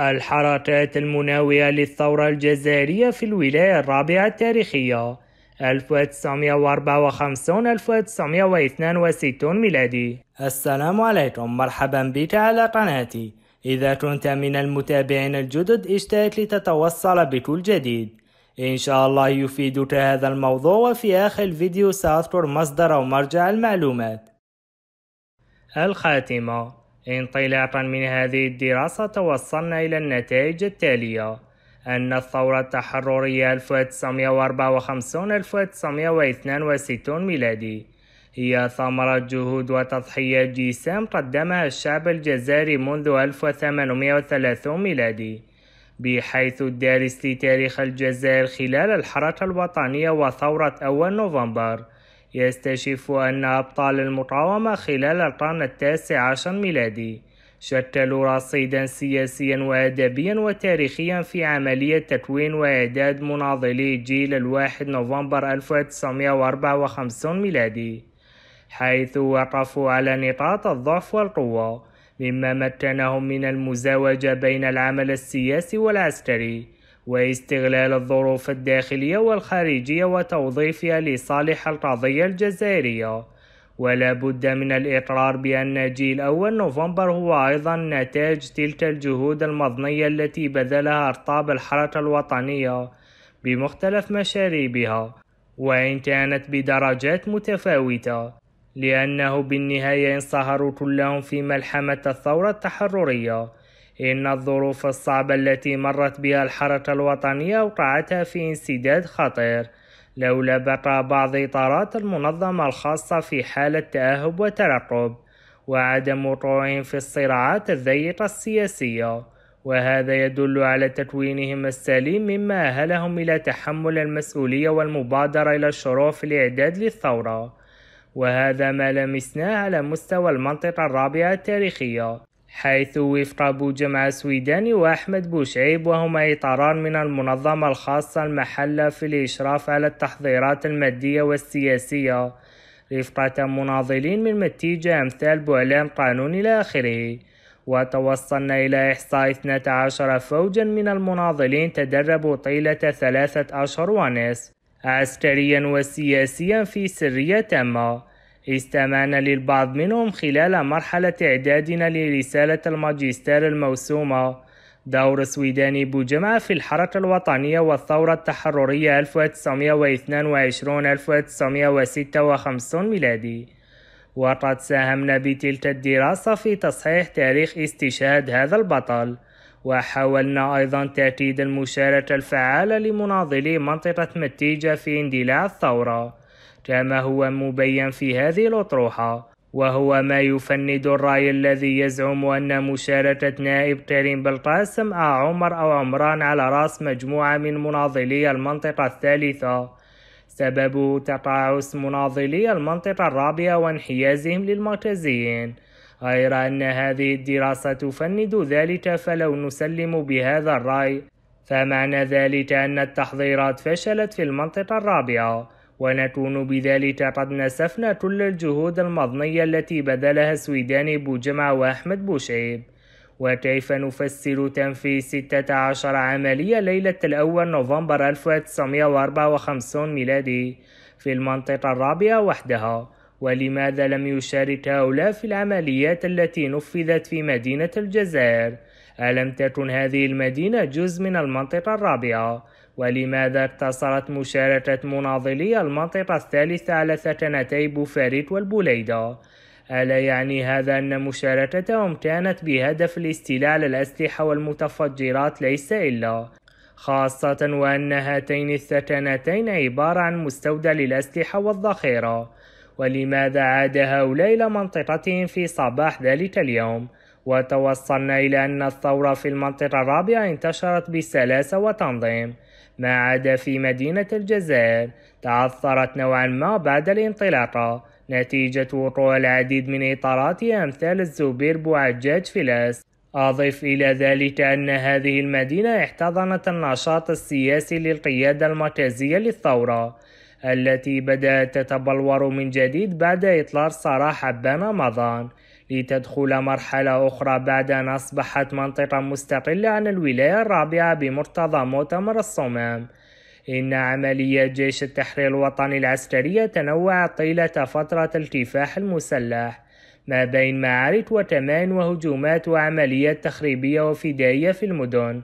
الحركات المناوئة للثورة الجزائرية في الولاية الرابعة التاريخية 1954-1962 ميلادي السلام عليكم مرحبا بك على قناتي إذا كنت من المتابعين الجدد اشترك لتتوصل بكل جديد إن شاء الله يفيدك هذا الموضوع وفي آخر الفيديو سأذكر مصدر ومرجع المعلومات الخاتمة انطلاقا من هذه الدراسة توصلنا إلى النتائج التالية أن الثورة التحررية 1954-1962 ميلادي هي ثمرة جهود وتضحية جسام قدمها الشعب الجزائري منذ 1830 ميلادي بحيث الدارس لتاريخ الجزائر خلال الحركة الوطنية وثورة أول نوفمبر يستشف أن أبطال المقاومة خلال القرن التاسع عشر ميلادي شكلوا رصيدا سياسيا وأدبيا وتاريخيا في عملية تكوين وإعداد مناضلي جيل الواحد نوفمبر 1954 ميلادي حيث وقفوا على نقاط الضعف والقوة مما مكنهم من المزاوجة بين العمل السياسي والعسكري واستغلال الظروف الداخلية والخارجية وتوظيفها لصالح القضية الجزائرية ولا بد من الإقرار بأن جيل أول نوفمبر هو أيضا نتاج تلك الجهود المضنية التي بذلها أرطاب الحركة الوطنية بمختلف مشاريبها وإن كانت بدرجات متفاوتة لأنه بالنهاية انصهروا كلهم في ملحمة الثورة التحررية إن الظروف الصعبة التي مرت بها الحركة الوطنية أوقعتها في انسداد خطير لولا بقى بعض إطارات المنظمة الخاصة في حالة تأهب وترقب وعدم وقوعهم في الصراعات الضيقة السياسية وهذا يدل على تكوينهم السليم مما أهلهم إلى تحمل المسؤولية والمبادرة إلى الشروع في الإعداد للثورة وهذا ما لمسناه على مستوى المنطقة الرابعة التاريخية حيث وفق أبو جمعة السويداني وأحمد بوشعيب وهما إطاران من المنظمة الخاصة المحلة في الإشراف على التحضيرات المادية والسياسية رفقة مناضلين من متيجة أمثال بوعلان قانون إلى آخره وتوصلنا إلى إحصاء 12 فوجا من المناضلين تدربوا طيلة ثلاثة أشهر ونصف عسكريا وسياسيا في سرية تامة استمعنا للبعض منهم خلال مرحلة إعدادنا لرسالة الماجستير الموسومة دور سويداني بوجمع في الحركة الوطنية والثورة التحررية 1922-1956 ميلادي وقد ساهمنا بتلك الدراسة في تصحيح تاريخ استشهاد هذا البطل وحاولنا أيضا تأكيد المشاركة الفعالة لمناضلي منطقة متيجة في اندلاع الثورة كما هو مبين في هذه الأطروحة وهو ما يفند الرأي الذي يزعم أن مشاركة نائب كريم بالقاسم مع آه عمر أو عمران على رأس مجموعة من مناضلي المنطقة الثالثة سببه تقاعس مناضلي المنطقة الرابعة وانحيازهم للمركزيين غير أن هذه الدراسة تفند ذلك فلو نسلم بهذا الرأي فمعنى ذلك أن التحضيرات فشلت في المنطقة الرابعة ونكون بذلك قد نسفنا كل الجهود المضنية التي بذلها السويداني بوجمع وأحمد بوشيب وكيف نفسر تنفيذ 16 عملية ليلة الأول نوفمبر 1954 ميلادي في المنطقة الرابعة وحدها ولماذا لم يشارك هؤلاء في العمليات التي نفذت في مدينة الجزائر ألم تكن هذه المدينة جزء من المنطقة الرابعة ولماذا اقتصرت مشاركة مناضلي المنطقة الثالثة على سكنتي بوفاريت والبوليدة؟ ألا يعني هذا أن مشاركتهم كانت بهدف الاستيلاء على الأسلحة والمتفجرات ليس إلا خاصة وأن هاتين السكنتين عبارة عن مستودع للأسلحة والذخيرة ولماذا عاد هؤلاء إلى منطقتهم في صباح ذلك اليوم؟ وتوصلنا إلى أن الثورة في المنطقة الرابعة انتشرت بسلاسة وتنظيم ما عدا في مدينة الجزائر تعثرت نوعا ما بعد الانطلاقة نتيجة وقوع العديد من إطاراتها أمثال الزبير بوعجاج فلاس أضف إلى ذلك أن هذه المدينة احتضنت النشاط السياسي للقيادة المركزية للثورة التي بدأت تتبلور من جديد بعد إطلاق سراح حبان رمضان لتدخل مرحلة أخرى بعد أن أصبحت منطقة مستقلة عن الولاية الرابعة بمرتضى مؤتمر الصمام إن عمليات جيش التحرير الوطني العسكرية تنوعت طيلة فترة الكفاح المسلح ما بين معارك وكمائن وهجومات وعمليات تخريبية وفدائية في المدن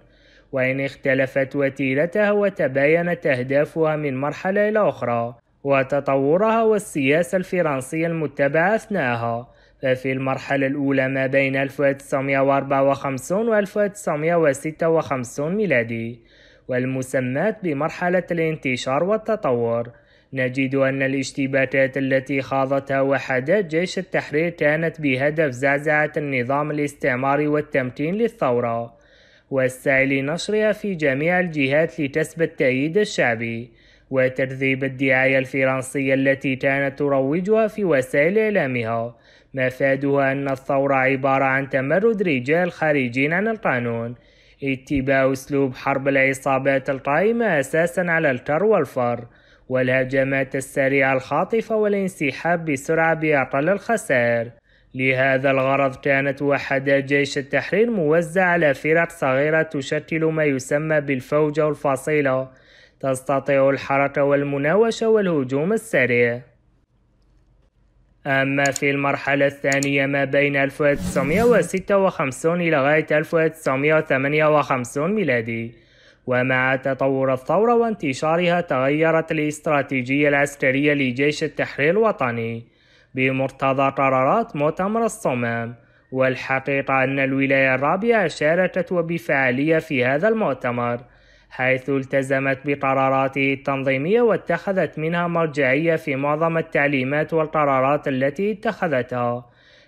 وإن اختلفت وتيرتها وتباينت أهدافها من مرحلة إلى أخرى وتطورها والسياسة الفرنسية المتبعة أثناءها ففي المرحلة الأولى ما بين 1954 و 1956 ميلادي والمسماة بمرحلة الانتشار والتطور نجد أن الاشتباكات التي خاضتها وحدات جيش التحرير كانت بهدف زعزعة النظام الاستعماري والتمكين للثورة والسعي لنشرها في جميع الجهات لكسب التأييد الشعبي وترذيب الدعاية الفرنسية التي كانت تروجها في وسائل إعلامها مفادها أن الثورة عبارة عن تمرد رجال خارجين عن القانون اتباع أسلوب حرب العصابات القائمة أساسا على الكر والفر والهجمات السريعة الخاطفة والانسحاب بسرعة بأقل الخسائر لهذا الغرض كانت وحدات جيش التحرير موزعة على فرق صغيرة تشكل ما يسمى بالفوج أو الفصيلة تستطيع الحركة والمناوشة والهجوم السريع أما في المرحلة الثانية ما بين 1956 إلى غاية 1958 ميلادي ومع تطور الثورة وانتشارها تغيرت الاستراتيجية العسكرية لجيش التحرير الوطني بمرتضى قرارات مؤتمر الصمام والحقيقة أن الولاية الرابعة شاركت وبفعالية في هذا المؤتمر حيث التزمت بقراراته التنظيمية واتخذت منها مرجعية في معظم التعليمات والقرارات التي اتخذتها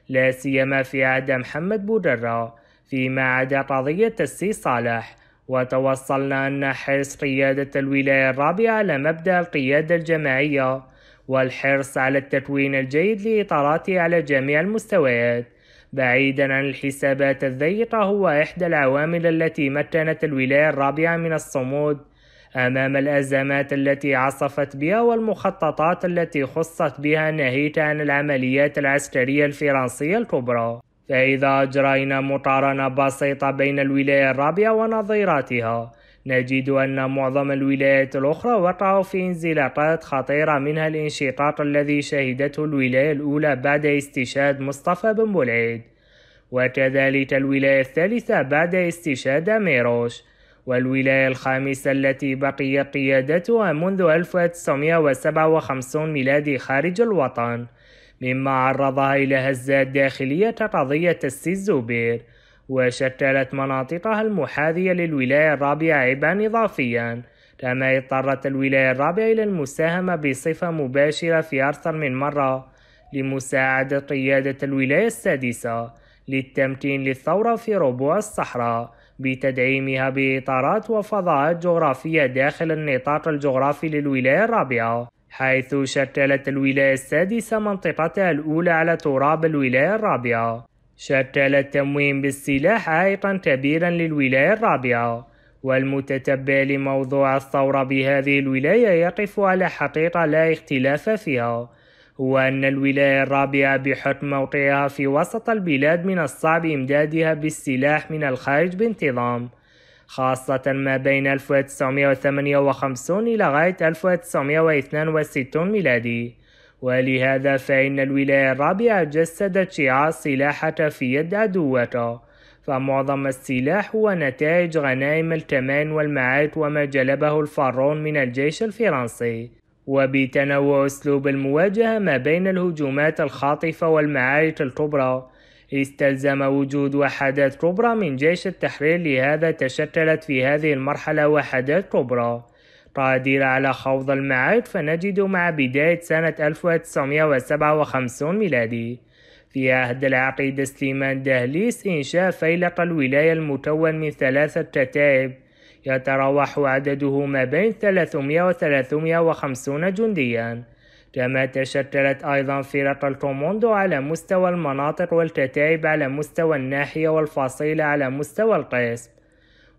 لا سيما في عهد محمد بودرة فيما عدا قضية السي صالح وتوصلنا أن حرص قيادة الولاية الرابعة على مبدأ القيادة الجماعية والحرص على التكوين الجيد لإطاراته على جميع المستويات بعيدا عن الحسابات الضيقة هو إحدى العوامل التي مكنت الولاية الرابعة من الصمود أمام الأزمات التي عصفت بها والمخططات التي خصت بها ناهيك عن العمليات العسكرية الفرنسية الكبرى فإذا أجرينا مقارنة بسيطة بين الولاية الرابعة ونظيراتها نجد أن معظم الولايات الأخرى وقعوا في انزلاقات خطيرة منها الانشقاق الذي شهدته الولاية الأولى بعد استشهاد مصطفى بن بولعيد وكذلك الولاية الثالثة بعد استشهاد ميروش والولاية الخامسة التي بقي قيادتها منذ 1957 ميلادي خارج الوطن مما عرضها إلى هزات داخلية كقضية السي الزبير وشتلت مناطقها المحاذية للولاية الرابعة عبا إضافيا كما اضطرت الولاية الرابعة إلى المساهمة بصفة مباشرة في أكثر من مرة لمساعدة قيادة الولاية السادسة للتمكين للثورة في ربوع الصحراء بتدعيمها بإطارات وفضاءات جغرافية داخل النطاق الجغرافي للولاية الرابعة حيث شكلت الولاية السادسة منطقتها الأولى على تراب الولاية الرابعة شكل التموين بالسلاح أيضا تبيرا للولاية الرابعة والمتتبع لموضوع الثورة بهذه الولاية يقف على حقيقة لا اختلاف فيها هو أن الولاية الرابعة بحكم موقعها في وسط البلاد من الصعب إمدادها بالسلاح من الخارج بانتظام خاصة ما بين 1958 إلى غاية 1962 ميلادي ولهذا فإن الولاية الرابعة جسدت شعار السلاحة في يد عدوته فمعظم السلاح هو نتائج غنائم التمين والمعارك وما جلبه الفارون من الجيش الفرنسي وبتنوع أسلوب المواجهة ما بين الهجومات الخاطفة والمعارك الكبرى استلزم وجود وحدات كبرى من جيش التحرير لهذا تشكلت في هذه المرحلة وحدات كبرى قادرة على خوض المعارك فنجد مع بداية سنة 1957 ميلادي في عهد العقيد سليمان دهليس إنشاء فيلق الولاية المكون من ثلاثة كتائب يتراوح عدده ما بين 300 و 350 جنديا كما تشكلت أيضا فرق الكوموندو على مستوى المناطق والكتائب على مستوى الناحية والفصيلة على مستوى القسم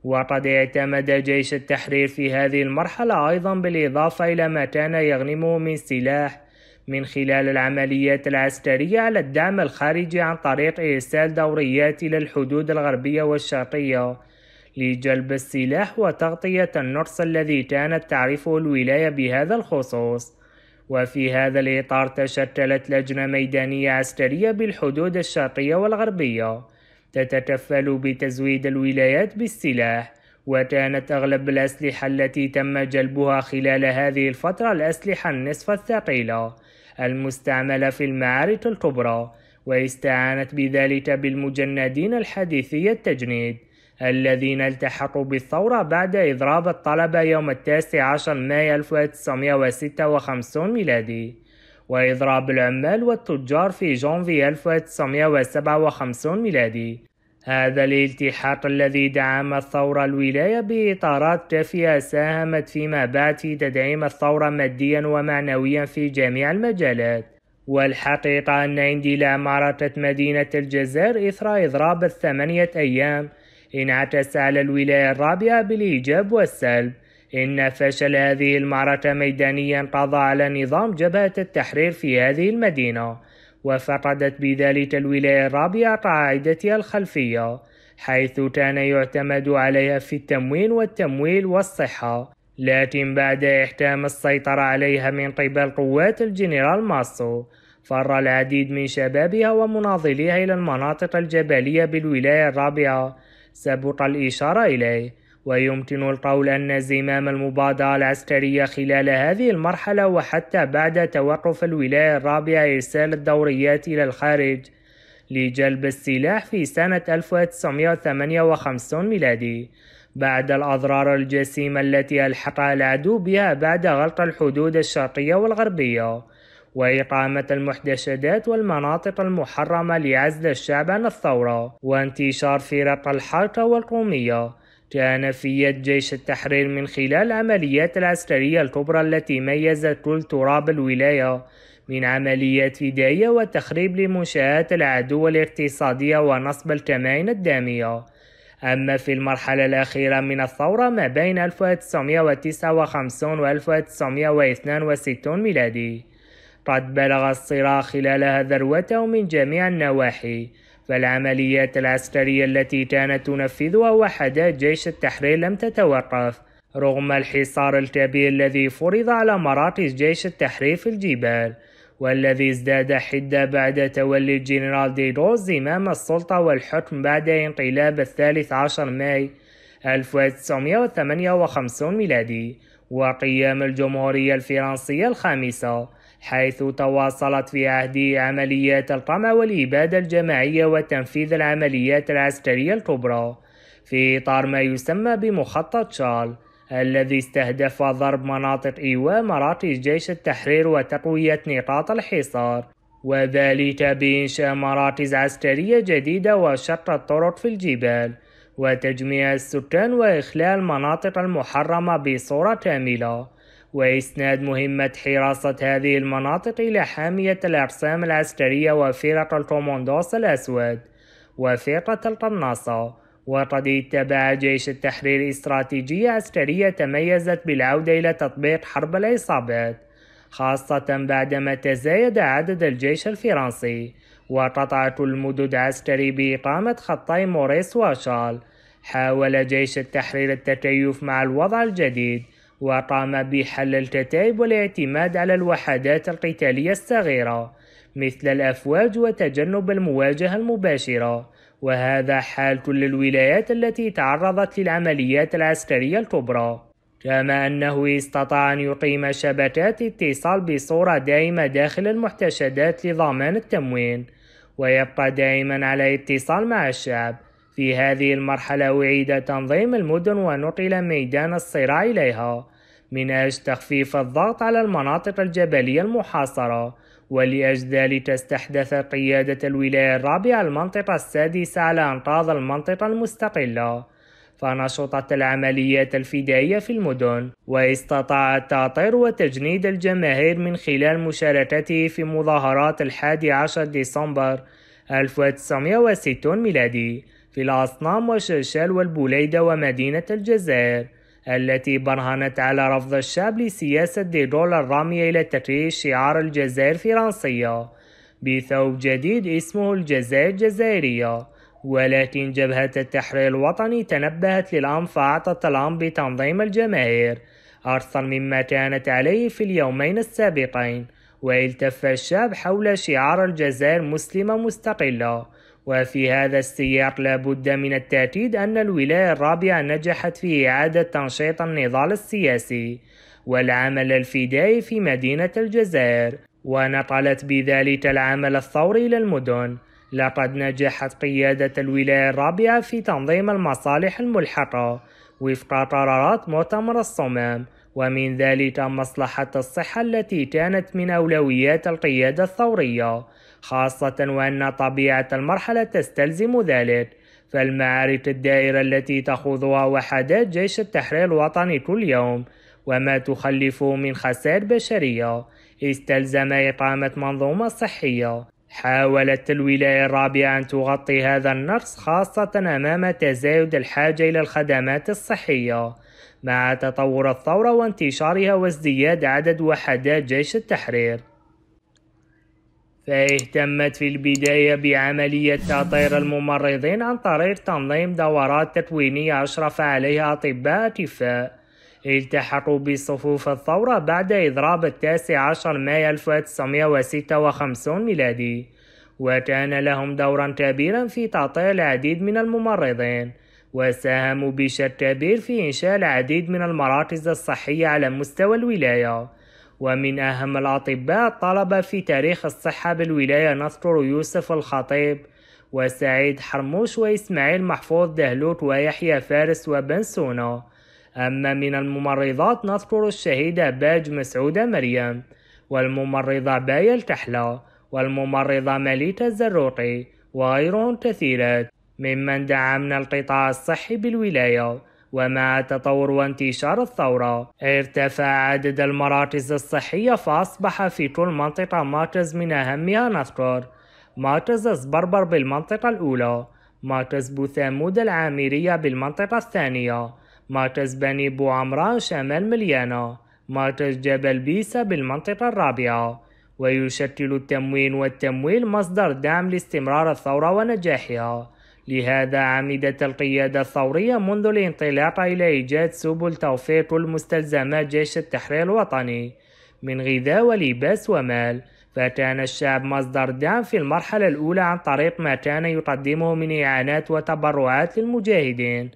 وقد اعتمد جيش التحرير في هذه المرحلة أيضا بالإضافة إلى ما كان يغنمه من سلاح من خلال العمليات العسكرية على الدعم الخارجي عن طريق إرسال دوريات إلى الحدود الغربية والشرقية لجلب السلاح وتغطية النقص الذي كانت تعرفه الولاية بهذا الخصوص وفي هذا الإطار تشكلت لجنة ميدانية عسكرية بالحدود الشرقية والغربية تتكفل بتزويد الولايات بالسلاح وكانت أغلب الأسلحة التي تم جلبها خلال هذه الفترة الأسلحة النصف الثقيلة المستعملة في المعارك الكبرى واستعانت بذلك بالمجندين الحديثي التجنيد الذين التحقوا بالثورة بعد إضراب الطلبة يوم التاسع عشر مايو 1956 ميلادي وإضراب العمال والتجار في جونفي 1957 ميلادي هذا الالتحاق الذي دعم الثورة الولاية بإطارات كافية ساهمت فيما بعد في تدعيم الثورة ماديا ومعنويا في جميع المجالات والحقيقة أن اندلاع معركة مدينة الجزائر إثر إضراب الثمانية أيام انعكس على الولاية الرابعة بالإيجاب والسلب إن فشل هذه المعركة ميدانيا قضى على نظام جبهة التحرير في هذه المدينة وفقدت بذلك الولاية الرابعة قاعدتها الخلفية حيث كان يعتمد عليها في التموين والتمويل والصحة لكن بعد إحكام السيطرة عليها من قبل قوات الجنرال ماسو فر العديد من شبابها ومناضليها إلى المناطق الجبلية بالولاية الرابعة سبق الإشارة إليه ويمكن القول أن زمام المبادرة العسكرية خلال هذه المرحلة وحتى بعد توقف الولاية الرابعة إرسال الدوريات إلى الخارج لجلب السلاح في سنة 1958 ميلادي بعد الأضرار الجسيمة التي ألحقها العدو بها بعد غلق الحدود الشرقية والغربية وإقامة المحتشدات والمناطق المحرمة لعزل الشعب عن الثورة وانتشار فرق الحركة والقومية كان في يد جيش التحرير من خلال العمليات العسكرية الكبرى التي ميزت كل تراب الولاية من عمليات فدائية وتخريب لمنشآت العدو الاقتصادية ونصب الكمائن الدامية أما في المرحلة الأخيرة من الثورة ما بين 1959 و 1962 ميلادي قد بلغ الصراع خلالها ذروته من جميع النواحي فالعمليات العسكرية التي كانت تنفذها وحدات جيش التحرير لم تتوقف رغم الحصار الكبير الذي فرض على مراكز جيش التحرير في الجبال والذي ازداد حدة بعد تولي الجنرال ديغو زمام السلطة والحكم بعد انقلاب الثالث عشر ماي 1958 ميلادي وقيام الجمهورية الفرنسية الخامسة حيث تواصلت في عهده عمليات القمع والإبادة الجماعية وتنفيذ العمليات العسكرية الكبرى في إطار ما يسمى بمخطط شال الذي استهدف ضرب مناطق إيواء مراكز جيش التحرير وتقوية نقاط الحصار وذلك بإنشاء مراكز عسكرية جديدة وشق الطرق في الجبال وتجميع السكان وإخلاء المناطق المحرمة بصورة كاملة وإسناد مهمة حراسة هذه المناطق إلى حامية الأقسام العسكرية وفرق الكوموندوس الأسود وفرقة القناصة وقد اتبع جيش التحرير استراتيجية عسكرية تميزت بالعودة إلى تطبيق حرب العصابات خاصة بعدما تزايد عدد الجيش الفرنسي وقطع كل عسكري بإقامة خطي موريس وشال حاول جيش التحرير التكيف مع الوضع الجديد وقام بحل الكتائب والاعتماد على الوحدات القتالية الصغيرة مثل الأفواج وتجنب المواجهة المباشرة وهذا حال كل الولايات التي تعرضت للعمليات العسكرية الكبرى كما أنه استطاع أن يقيم شبكات اتصال بصورة دائمة داخل المحتشدات لضمان التموين ويبقى دائما على اتصال مع الشعب في هذه المرحلة أعيد تنظيم المدن ونقل ميدان الصراع إليها من أجل تخفيف الضغط على المناطق الجبلية المحاصرة ولأجل ذلك استحدثت قيادة الولاية الرابعة المنطقة السادسة على أنقاض المنطقة المستقلة فنشطت العمليات الفدائية في المدن واستطاعت تعطير وتجنيد الجماهير من خلال مشاركته في مظاهرات الحادي عشر ديسمبر 1960 ميلادي في الأصنام والشرشال والبوليدة ومدينة الجزائر التي برهنت على رفض الشعب لسياسة ديدول الرامية إلى تتويج شعار الجزائر فرنسية بثوب جديد اسمه الجزائر الجزائرية ولكن جبهة التحرير الوطني تنبهت للأمر فأعطت الأمر بتنظيم الجماهير أكثر مما كانت عليه في اليومين السابقين والتف الشعب حول شعار الجزائر مسلمة مستقلة وفي هذا السياق لابد من التأكيد أن الولاية الرابعة نجحت في إعادة تنشيط النضال السياسي والعمل الفدائي في مدينة الجزائر ونقلت بذلك العمل الثوري إلى المدن لقد نجحت قيادة الولاية الرابعة في تنظيم المصالح الملحقة وفق قرارات مؤتمر الصمام ومن ذلك مصلحة الصحة التي كانت من أولويات القيادة الثورية خاصة وأن طبيعة المرحلة تستلزم ذلك فالمعارك الدائرة التي تخوضها وحدات جيش التحرير الوطني كل يوم وما تخلفه من خسائر بشرية استلزم إقامة منظومة صحية حاولت الولاية الرابعة أن تغطي هذا النقص خاصة أمام تزايد الحاجة إلى الخدمات الصحية مع تطور الثورة وانتشارها وازدياد عدد وحدات جيش التحرير فاهتمت في البداية بعملية تطهير الممرضين عن طريق تنظيم دورات تكوينية أشرف عليها أطباء أتفاء التحقوا بصفوف الثورة بعد إضراب التاسع عشر مايو 1956 ميلادي وكان لهم دورا كبيرا في تعطيل العديد من الممرضين وساهموا بشكل كبير في إنشاء العديد من المراكز الصحية على مستوى الولاية ومن أهم الأطباء الطلبة في تاريخ الصحة بالولاية نذكر يوسف الخطيب وسعيد حرموش وإسماعيل محفوظ دهلوت ويحيى فارس وبنسونة أما من الممرضات نذكر الشهيدة باج مسعودة مريم والممرضة باية التحلى والممرضة مليتا الزروقي وغيرهم كثيرات ممن دعمنا القطاع الصحي بالولاية ومع تطور وانتشار الثورة ارتفع عدد المراكز الصحية فأصبح في كل منطقة مركز من أهمها نذكر مركز زبربر بالمنطقة الأولى مركز بوثامود العامرية بالمنطقة الثانية مركز بني بو عمران شمال مليانة مركز جبل بيسا بالمنطقة الرابعة ويشكل التموين والتمويل مصدر دعم لاستمرار الثورة ونجاحها لهذا عمدت القيادة الثورية منذ الانطلاق إلى إيجاد سبل توفير كل مستلزمات جيش التحرير الوطني من غذاء ولباس ومال فكان الشعب مصدر دعم في المرحلة الأولى عن طريق ما كان يقدمه من إعانات وتبرعات للمجاهدين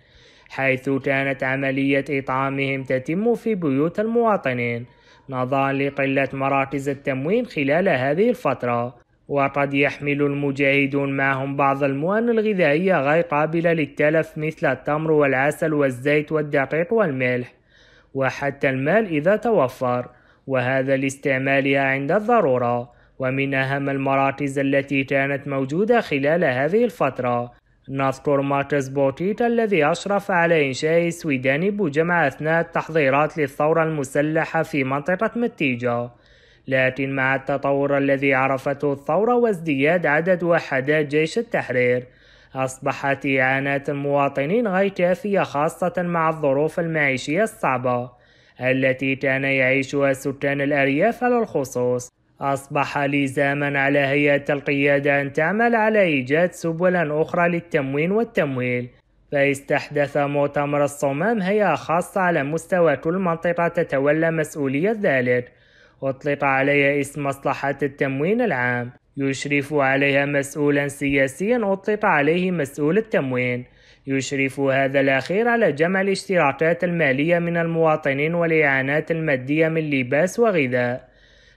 حيث كانت عملية إطعامهم تتم في بيوت المواطنين نظرا لقلة مراكز التموين خلال هذه الفترة وقد يحمل المجاهدون معهم بعض المؤن الغذائية غير قابلة للتلف مثل التمر والعسل والزيت والدقيق والملح وحتى المال إذا توفر وهذا لاستعمالها عند الضرورة ومن أهم المراكز التي كانت موجودة خلال هذه الفترة نذكر ماركس بوتيتا الذي أشرف على إنشاء سويداني بوجمع أثناء التحضيرات للثورة المسلحة في منطقة متيجة لكن مع التطور الذي عرفته الثورة وازدياد عدد وحدات جيش التحرير أصبحت إعانة المواطنين غير كافية خاصة مع الظروف المعيشية الصعبة التي كان يعيشها سكان الأرياف على الخصوص أصبح لزاما على هيئة القيادة أن تعمل على إيجاد سبل أخرى للتموين والتمويل فاستحدث مؤتمر الصمام هيئة خاصة على مستوى كل منطقة تتولى مسؤولية ذلك أطلق عليها اسم مصلحة التموين العام يشرف عليها مسؤولا سياسيا أطلق عليه مسؤول التموين يشرف هذا الأخير على جمع الاشتراكات المالية من المواطنين والإعانات المادية من لباس وغذاء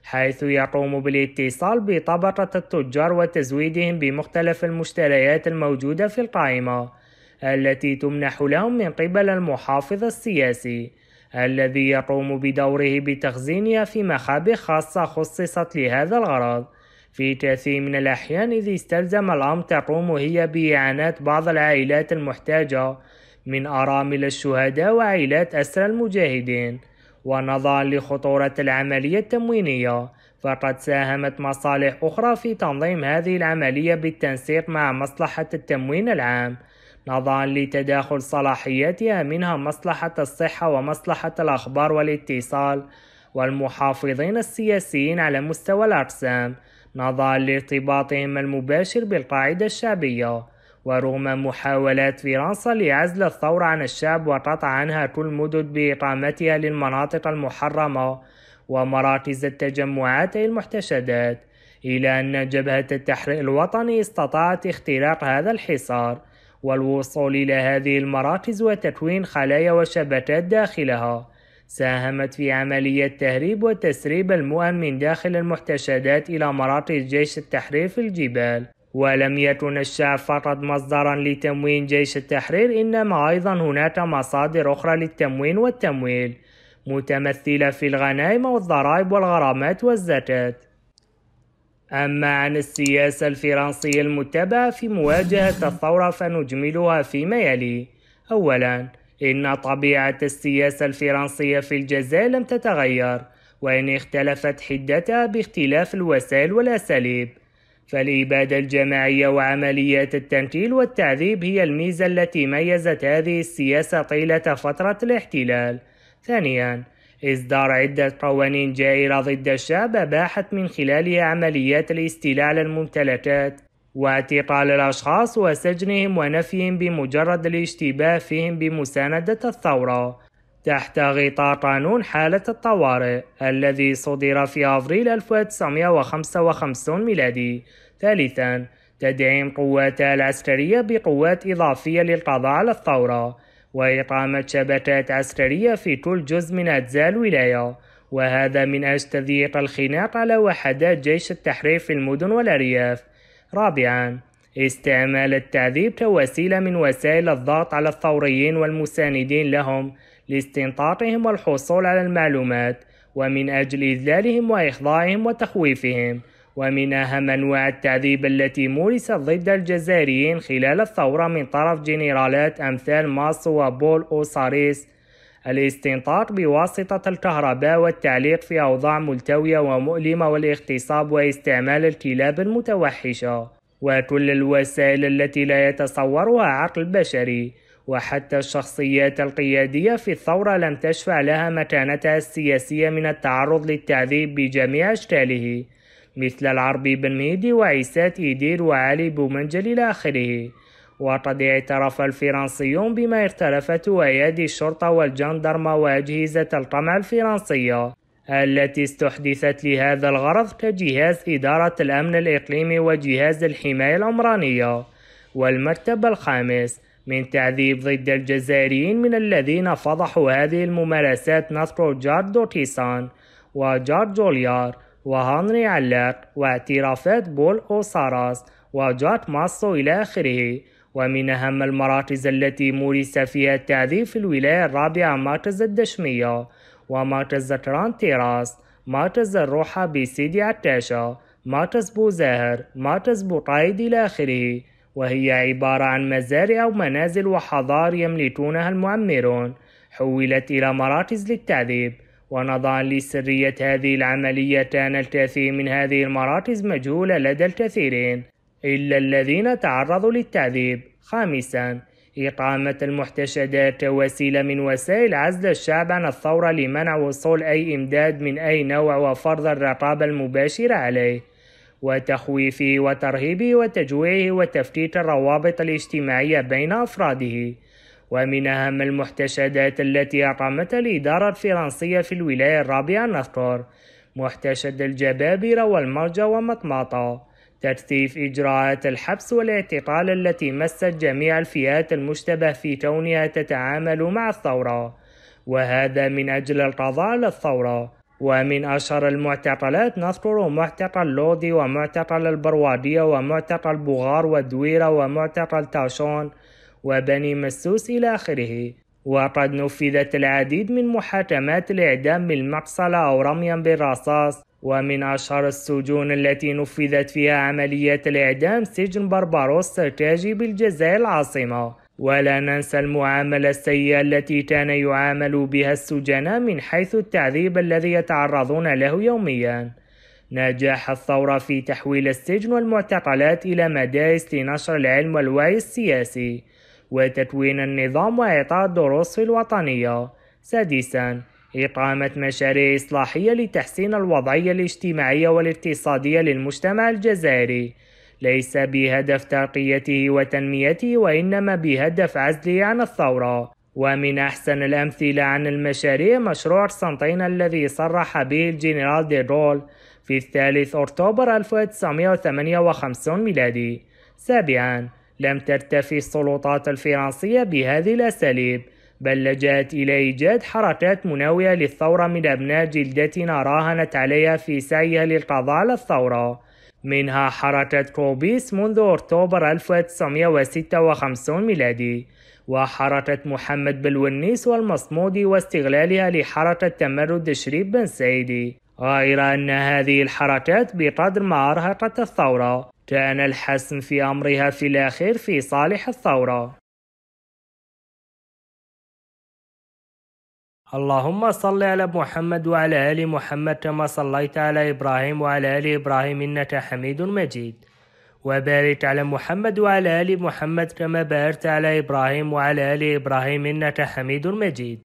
حيث يقوم بالاتصال بطبقة التجار وتزويدهم بمختلف المشتريات الموجودة في القائمة التي تمنح لهم من قبل المحافظ السياسي الذي يقوم بدوره بتخزينها في مخابئ خاصة خصصت لهذا الغرض في كثير من الأحيان إذ استلزم الأمر تقوم هي بإعانة بعض العائلات المحتاجة من أرامل الشهداء وعائلات أسرى المجاهدين ونظرا لخطورة العملية التموينية فقد ساهمت مصالح أخرى في تنظيم هذه العملية بالتنسيق مع مصلحة التموين العام نظرا لتداخل صلاحياتها منها مصلحة الصحة ومصلحة الأخبار والاتصال والمحافظين السياسيين على مستوى الأقسام نظرا لارتباطهم المباشر بالقاعدة الشعبية ورغم محاولات فرنسا لعزل الثورة عن الشعب وقطع عنها كل مدد بإقامتها للمناطق المحرمة ومراكز التجمعات المحتشدات إلى أن جبهة التحرير الوطني استطاعت اختراق هذا الحصار والوصول إلى هذه المراكز وتكوين خلايا وشبكات داخلها ساهمت في عملية تهريب وتسريب المؤن من داخل المحتشدات إلى مراكز جيش التحرير في الجبال ولم يكن الشعب فقط مصدرا لتموين جيش التحرير إنما أيضا هناك مصادر أخرى للتموين والتمويل متمثلة في الغنائم والضرائب والغرامات والزكاة أما عن السياسة الفرنسية المتبعة في مواجهة الثورة فنجملها فيما يلي أولا إن طبيعة السياسة الفرنسية في الجزائر لم تتغير وإن اختلفت حدتها باختلاف الوسائل والأساليب فالإبادة الجماعية وعمليات التنكيل والتعذيب هي الميزة التي ميزت هذه السياسة طيلة فترة الاحتلال ثانياً إصدار عدة قوانين جائرة ضد الشعب أباحت من خلالها عمليات الاستيلاء على الممتلكات واعتقال الأشخاص وسجنهم ونفيهم بمجرد الاشتباه فيهم بمساندة الثورة تحت غطاء قانون حالة الطوارئ الذي صدر في أفريل 1955 ميلادي ثالثا تدعيم قواتها العسكرية بقوات إضافية للقضاء على الثورة وإقامة شبكات عسكرية في كل جزء من أجزاء الولاية وهذا من أجل تضييق الخناق على وحدات جيش التحرير في المدن والأرياف رابعاً استعمال التعذيب كوسيلة من وسائل الضغط على الثوريين والمساندين لهم لاستنطاقهم والحصول على المعلومات ومن أجل إذلالهم وإخضاعهم وتخويفهم ومن أهم أنواع التعذيب التي مورست ضد الجزائريين خلال الثورة من طرف جنرالات أمثال ماس وبول أوساريس الاستنطاق بواسطة الكهرباء والتعليق في أوضاع ملتوية ومؤلمة والاغتصاب واستعمال الكلاب المتوحشة وكل الوسائل التي لا يتصورها عقل بشري وحتى الشخصيات القيادية في الثورة لم تشفع لها مكانتها السياسية من التعرض للتعذيب بجميع أشكاله مثل العربي بن مهدي وعيسى تيدير وعلي بومنجل إلى آخره وقد اعترف الفرنسيون بما اختلفت أيادي الشرطة والجندرمة وأجهزة القمع الفرنسية التي استحدثت لهذا الغرض كجهاز إدارة الأمن الإقليمي وجهاز الحماية العمرانية والمرتبة الخامس من تعذيب ضد الجزائريين من الذين فضحوا هذه الممارسات نذكر جارد دوكيسان وجارد جوليار وهنري علاق واعترافات بول أوساراس وجات ماسو إلى آخره ومن أهم المراكز التي مورس فيها التعذيب في الولاية الرابعة مركز الدشمية ومركز ترانتيراس مركز الروحة بسيدي عكاشة مركز بوزاهر مركز بوطايد إلى آخره وهي عبارة عن مزارع أو منازل وحضار يملكونها المعمرون حولت إلى مراكز للتعذيب ونضعا لسرية هذه العملية الكثير من هذه المراكز مجهولة لدى الكثيرين إلا الذين تعرضوا للتعذيب خامسا إقامة المحتشدات كوسيلة من وسائل عزل الشعب عن الثورة لمنع وصول أي إمداد من أي نوع وفرض الرقابة المباشرة عليه وتخويفه وترهيبه وتجويعه وتفتيت الروابط الاجتماعية بين أفراده ومن أهم المحتشدات التي أقامتها الإدارة الفرنسية في الولاية الرابعة نذكر محتشد الجبابرة والمرجى ومطماطة تكثيف إجراءات الحبس والاعتقال التي مست جميع الفئات المشتبه في كونها تتعامل مع الثورة وهذا من أجل القضاء على الثورة ومن أشهر المعتقلات نذكر معتقل لودي ومعتقل البروادية ومعتقل بوغار والدويرة ومعتقل تاشون وبني مسوس إلى آخره وقد نفذت العديد من محاكمات الإعدام بالمقصلة أو رميا بالرصاص ومن أشهر السجون التي نفذت فيها عمليات الإعدام سجن بربروس سرتاجي بالجزائر العاصمة ولا ننسى المعاملة السيئة التي كان يعامل بها السجناء من حيث التعذيب الذي يتعرضون له يوميا نجاح الثورة في تحويل السجن والمعتقلات إلى مدارس لنشر العلم والوعي السياسي وتكوين النظام وإعطاء الدروس في الوطنية سادسا إقامة مشاريع إصلاحية لتحسين الوضعية الاجتماعية والاقتصادية للمجتمع الجزائري ليس بهدف ترقيته وتنميته وإنما بهدف عزله عن الثورة ومن أحسن الأمثلة عن المشاريع مشروع سنتين الذي صرح به الجنرال رول في الثالث أكتوبر 1958 ميلادي سابعاً لم ترتفي السلطات الفرنسية بهذه الأساليب بل لجأت إلى إيجاد حركات مناوية للثورة من أبناء جلدتنا راهنت عليها في سعيها للقضاء على الثورة منها حركة كوبيس منذ أكتوبر 1956 ميلادي وحركة محمد بلونيس والمصمودي واستغلالها لحركة تمرد شريف بن سيدي غير أن هذه الحركات بقدر ما أرهقت الثورة كان الحسم في أمرها في الأخير في صالح الثورة اللهم صل على محمد وعلى آل محمد كما صليت على إبراهيم وعلى آل إبراهيم إنك حميد مجيد وبارك على محمد وعلى آل محمد كما باركت على إبراهيم وعلى آل إبراهيم إنك حميد مجيد